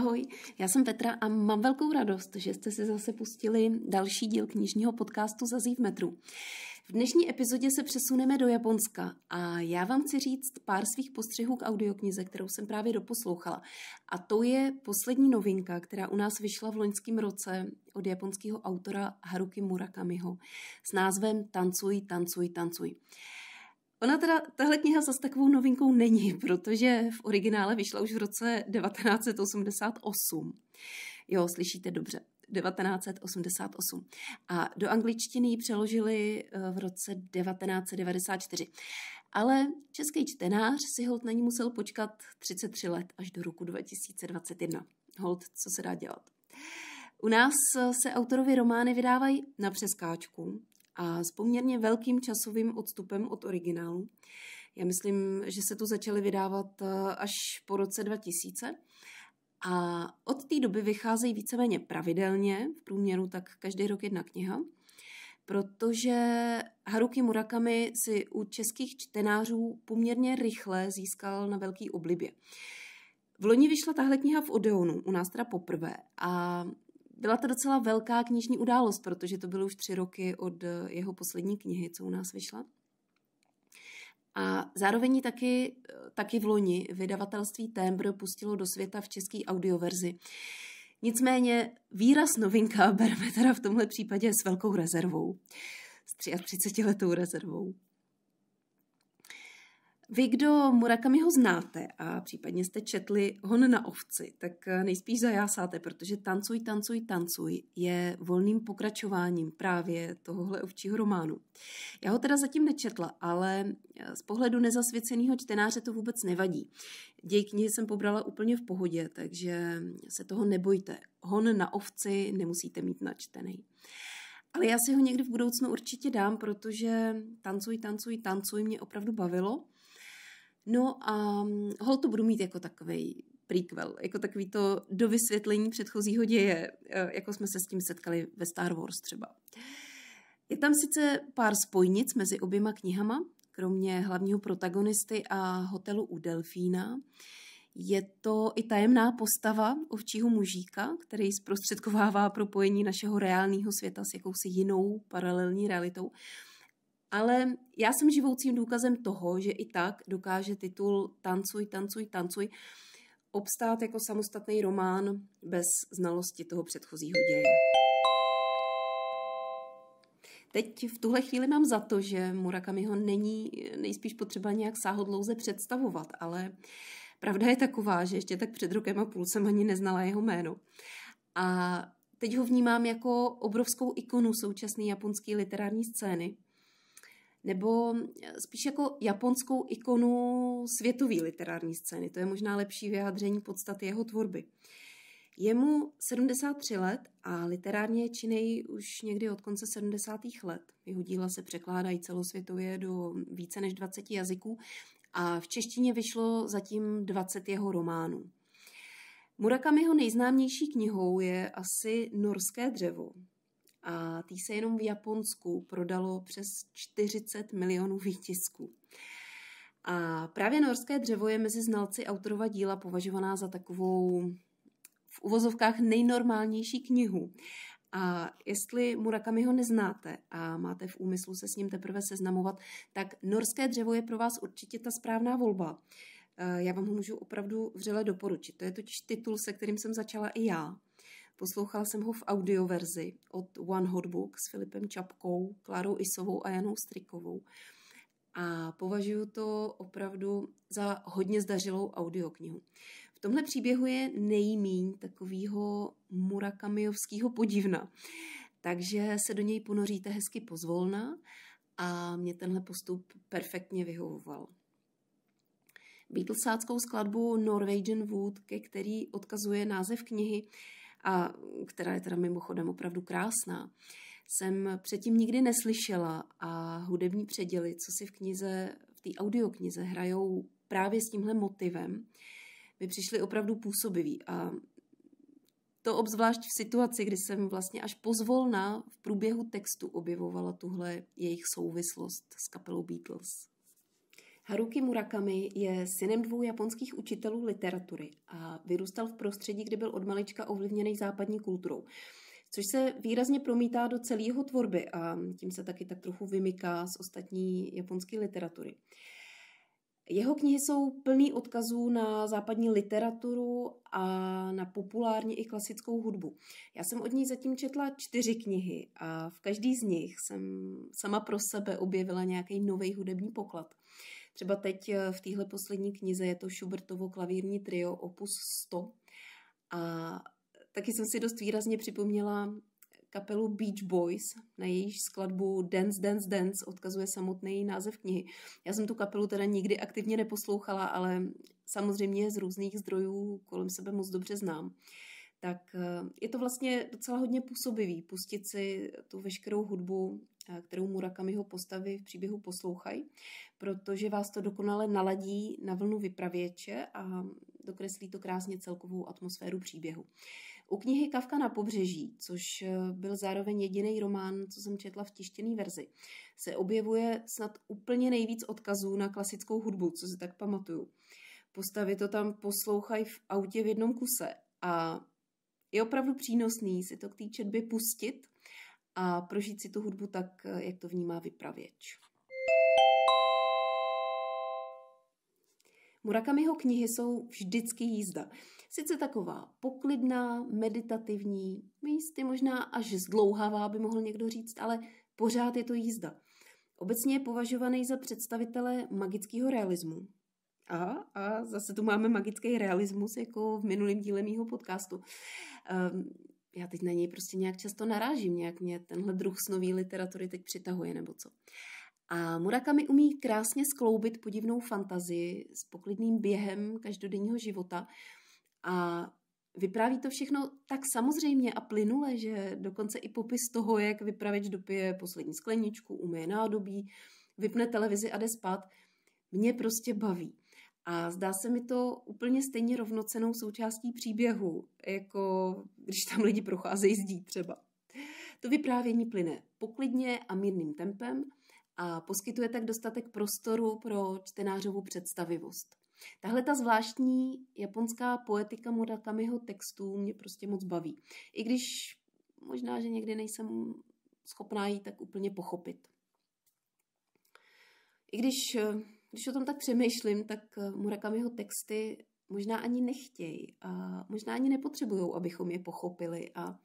Ahoj, já jsem Petra a mám velkou radost, že jste si zase pustili další díl knižního podcastu Zazí v metru. V dnešní epizodě se přesuneme do Japonska a já vám chci říct pár svých postřehů k audioknize, kterou jsem právě doposlouchala. A to je poslední novinka, která u nás vyšla v loňském roce od japonského autora Haruki Murakamiho s názvem Tancuj, tancuj, tancuj. Ona teda, tahle kniha zase takovou novinkou není, protože v originále vyšla už v roce 1988. Jo, slyšíte dobře. 1988. A do angličtiny ji přeložili eh, v roce 1994. Ale český čtenář si hold na ní musel počkat 33 let až do roku 2021. Hold, co se dá dělat? U nás se autorovi romány vydávají na přeskáčku, a s poměrně velkým časovým odstupem od originálu. Já myslím, že se tu začaly vydávat eh, až po roce 2000 a od té doby vycházejí víceméně pravidelně, v průměru tak každý rok jedna kniha, protože Haruki Murakami si u českých čtenářů poměrně rychle získal na velký oblibě. V loni vyšla tahle kniha v Odeonu, u nás teda poprvé, a byla to docela velká knižní událost, protože to bylo už tři roky od eh, jeho poslední knihy, co u nás vyšla. A zároveň taky, eh, taky v loni vydavatelství Tembr pustilo do světa v české audioverzi. Nicméně výraz novinka bereme teda v tomhle případě s velkou rezervou, s 33 letou rezervou. Vy, kdo Murakamiho znáte a případně jste četli Hon na ovci, tak eh, nejspíš zajásáte, protože Tancuj, tancuj, tancuj je volným pokračováním právě tohohle ovčího románu. Já ho teda zatím nečetla, ale eh, z pohledu nezasvěceného čtenáře to vůbec nevadí. Děj knihy jsem pobrala úplně v pohodě, takže se toho nebojte. Hon na ovci nemusíte mít načtený. Ale já si ho někdy v budoucnu určitě dám, protože tancuj, tancuj, tancuj mě opravdu bavilo. No a mm, hol to budu mít jako takový prequel, jako takový to dovysvětlení předchozího děje, e, jako jsme se s tím setkali ve Star Wars třeba. Je tam sice pár spojnic mezi oběma knihama, kromě hlavního protagonisty a hotelu u Delfína. Je to i tajemná postava ovčího mužíka, který zprostředkovává propojení našeho reálného světa s jakousi jinou paralelní realitou. Ale já jsem živoucím důkazem toho, že i tak dokáže titul Tancuj, tancuj, tancuj obstát jako samostatný román bez znalosti toho předchozího děje. Teď v tuhle chvíli mám za to, že Murakamiho není nejspíš potřeba nějak sáhodlouze představovat, ale pravda je taková, že ještě tak před rokem a půl jsem ani neznala jeho jméno. A teď ho vnímám jako obrovskou ikonu současné japonské literární scény – nebo eh, spíš jako japonskou ikonu světové literární scény. To je možná lepší vyjádření podstaty jeho tvorby. Je mu 73 let a literárně je činej už někdy od konce 70. let. Jeho díla se překládají celosvětově do více než 20 jazyků a v češtině vyšlo zatím 20 jeho románů. Murakamiho nejznámější knihou je asi Norské dřevo, a tý se jenom v Japonsku prodalo přes 40 milionů výtisků. A právě norské dřevo je mezi znalci autorova díla považovaná za takovou v uvozovkách nejnormálnější knihu. A jestli Murakami ho neznáte a máte v úmyslu se s ním teprve seznamovat, tak norské dřevo je pro vás určitě ta správná volba. E, já vám ho můžu opravdu vřele doporučit. To je totiž titul, se kterým jsem začala i já. Poslouchala jsem ho v audioverzi od One Hot Book s Filipem Čapkou, Klárou Isovou a Janou Strikovou. A považuji to opravdu za hodně zdařilou audioknihu. V tomhle příběhu je nejmíň takového murakamiovského podivna, takže se do něj ponoříte hezky pozvolna a mě tenhle postup perfektně vyhovoval. Beatlesáckou skladbu Norwegian Wood, ke který odkazuje název knihy, a která je teda mimochodem opravdu krásná, jsem předtím nikdy neslyšela a hudební předěly, co si v knize, v té audioknize hrajou právě s tímhle motivem, mi přišly opravdu působivý a to obzvlášť v situaci, kdy jsem vlastně až pozvolna v průběhu textu objevovala tuhle jejich souvislost s kapelou Beatles. Haruki Murakami je synem dvou japonských učitelů literatury a vyrůstal v prostředí, kde byl od malička ovlivněný západní kulturou což se výrazně promítá do celé jeho tvorby a tím se taky tak trochu vymyká z ostatní japonské literatury. Jeho knihy jsou plný odkazů na západní literaturu a na populární i klasickou hudbu. Já jsem od ní zatím četla čtyři knihy a v každý z nich jsem sama pro sebe objevila nějaký nový hudební poklad. Třeba teď eh, v téhle poslední knize je to Schubertovo klavírní trio opus 100 a taky jsem si dost výrazně připomněla kapelu Beach Boys, na jejíž skladbu Dance, Dance, Dance odkazuje samotný název knihy. Já jsem tu kapelu teda nikdy aktivně neposlouchala, ale samozřejmě z různých zdrojů kolem sebe moc dobře znám. Tak eh, je to vlastně docela hodně působivý, pustit si tu veškerou hudbu Eh, kterou ho postavy v příběhu poslouchají, protože vás to dokonale naladí na vlnu vypravěče a dokreslí to krásně celkovou atmosféru příběhu. U knihy Kavka na pobřeží, což eh, byl zároveň jediný román, co jsem četla v tištěné verzi, se objevuje snad úplně nejvíc odkazů na klasickou hudbu, co si tak pamatuju. Postavy to tam poslouchají v autě v jednom kuse a je opravdu přínosný si to k té četbě pustit a prožít si tu hudbu tak, eh, jak to vnímá vypravěč. Murakamiho knihy jsou vždycky jízda. Sice taková poklidná, meditativní, místy možná až zdlouhavá, by mohl někdo říct, ale pořád je to jízda. Obecně je považovaný za představitele magického realismu. A, a zase tu máme magický realismus, jako v minulém díle mýho podcastu. Um, já teď na něj prostě nějak často narážím, nějak mě tenhle druh snový literatury teď přitahuje nebo co. A Murakami umí krásně skloubit podivnou fantazii s poklidným během každodenního života a vypráví to všechno tak samozřejmě a plynule, že dokonce i popis toho, jak vypravěč dopije poslední skleničku, umyje nádobí, vypne televizi a jde spát, mě prostě baví. A zdá se mi to úplně stejně rovnocenou součástí příběhu, jako když tam lidi procházejí zdí třeba. To vyprávění plyne poklidně a mírným tempem a poskytuje tak dostatek prostoru pro čtenářovu představivost. Tahle ta zvláštní japonská poetika Murakamiho textů mě prostě moc baví. I když možná, že někdy nejsem schopná ji tak úplně pochopit. I když eh, když o tom tak přemýšlím, tak eh, Murakamiho texty možná ani nechtějí a možná ani nepotřebují, abychom je pochopili a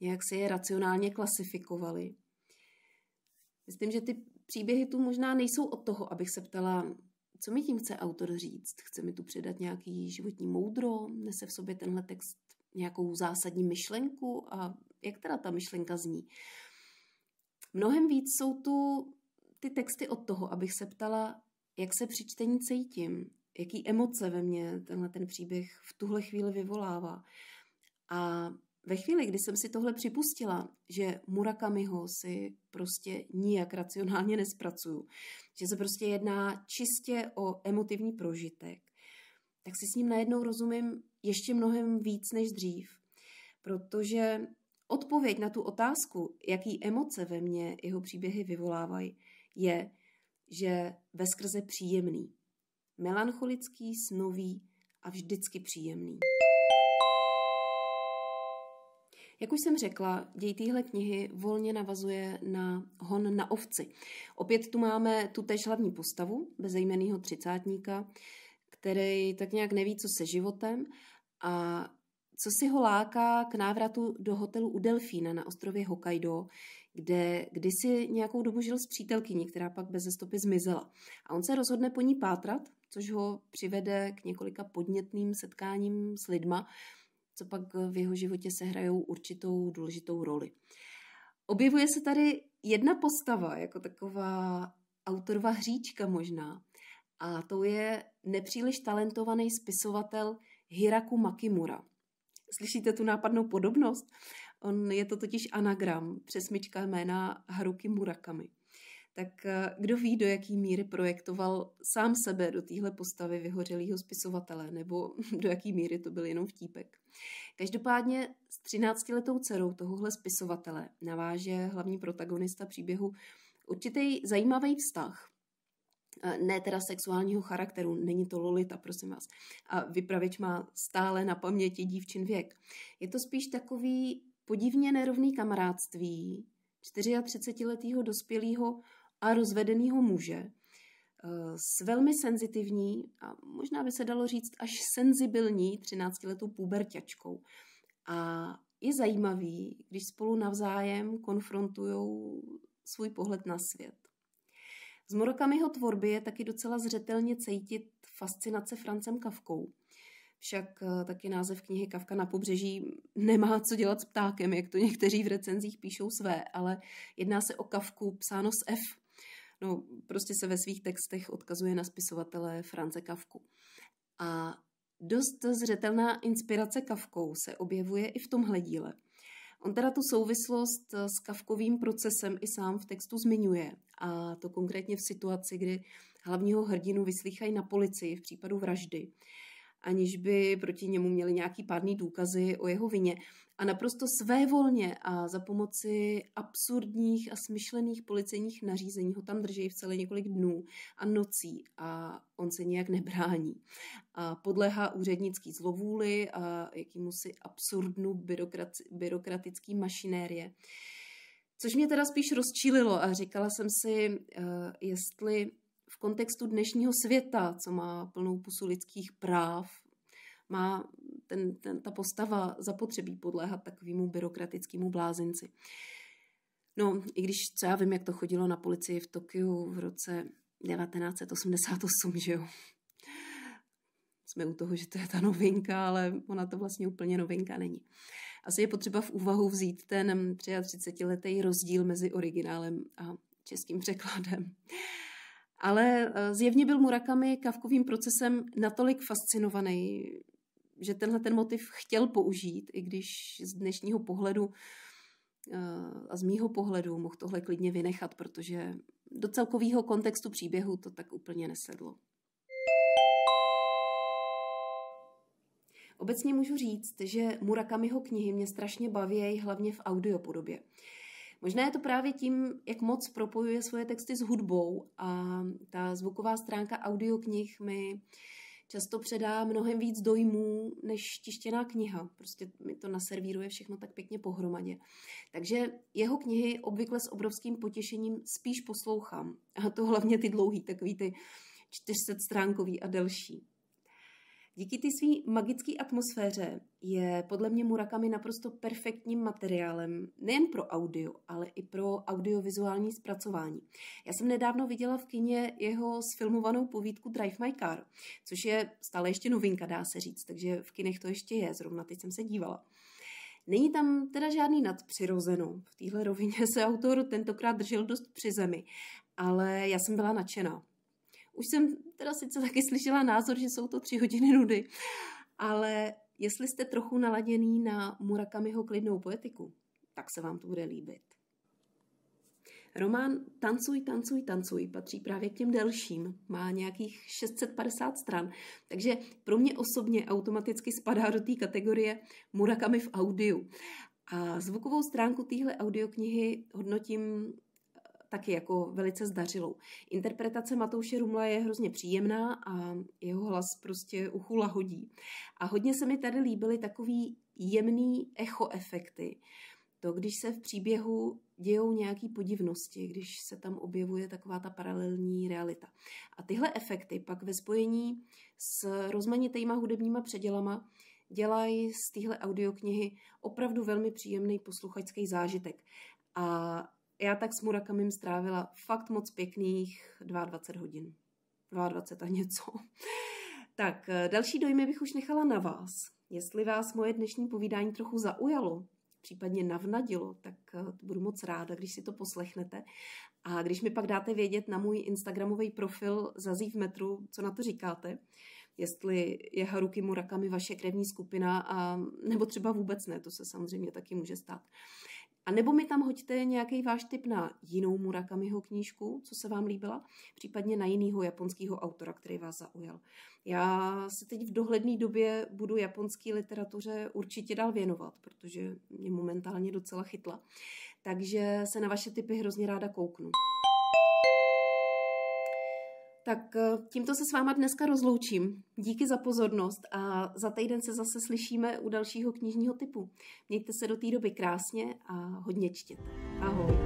nějak se je racionálně klasifikovali. Myslím, že ty příběhy tu možná nejsou od toho, abych se ptala, co mi tím chce autor říct. Chce mi tu předat nějaký životní moudro, nese v sobě tenhle text nějakou zásadní myšlenku a jak teda ta myšlenka zní. Mnohem víc jsou tu ty texty od toho, abych se ptala, jak se při čtení cítím, jaký emoce ve mně tenhle ten příběh v tuhle chvíli vyvolává. A ve chvíli, kdy jsem si tohle připustila, že Murakamiho si prostě nijak racionálně nespracuju, že se prostě jedná čistě o emotivní prožitek, tak si s ním najednou rozumím ještě mnohem víc než dřív. Protože odpověď na tu otázku, jaký emoce ve mně jeho příběhy vyvolávají, je, že ve skrze příjemný. Melancholický, snový a vždycky příjemný. Jak už jsem řekla, děj téhle knihy volně navazuje na hon na ovci. Opět tu máme tu též hlavní postavu, bezejmenýho třicátníka, který tak nějak neví, co se životem a co si ho láká k návratu do hotelu u Delfína na ostrově Hokkaido, kde kdysi nějakou dobu žil s přítelkyní, která pak bez stopy zmizela. A on se rozhodne po ní pátrat, což ho přivede k několika podnětným setkáním s lidma, co pak v jeho životě sehrajou určitou důležitou roli. Objevuje se tady jedna postava, jako taková autorova hříčka možná, a to je nepříliš talentovaný spisovatel Hiraku Makimura – Slyšíte tu nápadnou podobnost? On je to totiž anagram, přesmička jména Haruki Murakami. Tak eh, kdo ví, do jaký míry projektoval sám sebe do téhle postavy vyhořelého spisovatele, nebo do jaký míry to byl jenom vtípek. Každopádně s 13-letou dcerou tohohle spisovatele naváže hlavní protagonista příběhu určitý zajímavý vztah, ne teda sexuálního charakteru, není to Lolita, prosím vás. A vypravěč má stále na paměti dívčin věk. Je to spíš takový podivně nerovný kamarádství 34-letého dospělého a rozvedeného muže eh, s velmi senzitivní a možná by se dalo říct až senzibilní 13-letou puberťačkou. A je zajímavý, když spolu navzájem konfrontují svůj pohled na svět. Z jeho tvorby je taky docela zřetelně cejtit fascinace Francem Kavkou. Však eh, taky název knihy Kavka na pobřeží nemá co dělat s ptákem, jak to někteří v recenzích píšou své, ale jedná se o Kavku psáno s F. No, prostě se ve svých textech odkazuje na spisovatele France Kavku. A dost zřetelná inspirace Kavkou se objevuje i v tomhle díle – On teda tu souvislost eh, s kavkovým procesem i sám v textu zmiňuje. A to konkrétně v situaci, kdy hlavního hrdinu vyslýchají na policii v případu vraždy aniž by proti němu měli nějaký pádný důkazy o jeho vině. A naprosto svévolně a za pomoci absurdních a smyšlených policejních nařízení ho tam drží v celé několik dnů a nocí a on se nějak nebrání. A podlehá úřednický zlovůli a jakýmusi absurdnu byrokraci, byrokratický mašinérie. Což mě teda spíš rozčílilo a říkala jsem si, eh, jestli v kontextu dnešního světa, co má plnou pusu lidských práv, má ten, ten, ta postava zapotřebí podléhat takovému byrokratickému blázinci. No, i když, co já vím, jak to chodilo na policii v Tokiu v roce 1988, že jo. Jsme u toho, že to je ta novinka, ale ona to vlastně úplně novinka není. Asi je potřeba v úvahu vzít ten 33-letý rozdíl mezi originálem a českým překladem. Ale eh, zjevně byl Murakami kavkovým procesem natolik fascinovaný, že tenhle ten motiv chtěl použít, i když z dnešního pohledu eh, a z mýho pohledu mohl tohle klidně vynechat, protože do celkového kontextu příběhu to tak úplně nesedlo. Obecně můžu říct, že Murakamiho knihy mě strašně baví, hlavně v audiopodobě. podobě. Možná je to právě tím, jak moc propojuje svoje texty s hudbou a ta zvuková stránka audioknih mi často předá mnohem víc dojmů než tištěná kniha. Prostě mi to naservíruje všechno tak pěkně pohromadě. Takže jeho knihy obvykle s obrovským potěšením spíš poslouchám. A to hlavně ty dlouhý, takový ty stránkový a delší. Díky ty své magické atmosféře je podle mě Murakami naprosto perfektním materiálem nejen pro audio, ale i pro audiovizuální zpracování. Já jsem nedávno viděla v kině jeho sfilmovanou povídku Drive My Car, což je stále ještě novinka, dá se říct, takže v kinech to ještě je, zrovna teď jsem se dívala. Není tam teda žádný nadpřirozeno. V téhle rovině se autor tentokrát držel dost při zemi, ale já jsem byla nadšená. Už jsem teda sice taky slyšela názor, že jsou to tři hodiny nudy, ale jestli jste trochu naladěný na Murakamiho klidnou poetiku, tak se vám to bude líbit. Román Tancuj, tancuj, tancuj patří právě k těm delším. Má nějakých 650 stran, takže pro mě osobně automaticky spadá do té kategorie Murakami v audiu. A zvukovou stránku téhle audioknihy hodnotím taky jako velice zdařilou. Interpretace Matouše Rumla je hrozně příjemná a jeho hlas prostě uchu lahodí A hodně se mi tady líbily takový jemný echo efekty. To, když se v příběhu dějou nějaké podivnosti, když se tam objevuje taková ta paralelní realita. A tyhle efekty pak ve spojení s rozmanitýma hudebníma předělama dělají z téhle audioknihy opravdu velmi příjemný posluchačský zážitek. A já tak s Murakamim strávila fakt moc pěkných 22 hodin. 22 a něco. Tak, eh, další dojmy bych už nechala na vás. Jestli vás moje dnešní povídání trochu zaujalo, případně navnadilo, tak eh, budu moc ráda, když si to poslechnete. A když mi pak dáte vědět na můj Instagramový profil Zazí v metru, co na to říkáte, jestli je Haruki Murakami vaše krevní skupina, a, nebo třeba vůbec ne, to se samozřejmě taky může stát. A nebo mi tam hoďte nějaký váš tip na jinou Murakamiho knížku, co se vám líbila, případně na jinýho japonského autora, který vás zaujal. Já se teď v dohledné době budu japonské literatuře určitě dál věnovat, protože mě momentálně docela chytla. Takže se na vaše typy hrozně ráda kouknu. Tak eh, tímto se s váma dneska rozloučím. Díky za pozornost a za týden se zase slyšíme u dalšího knižního typu. Mějte se do té doby krásně a hodně čtěte. Ahoj.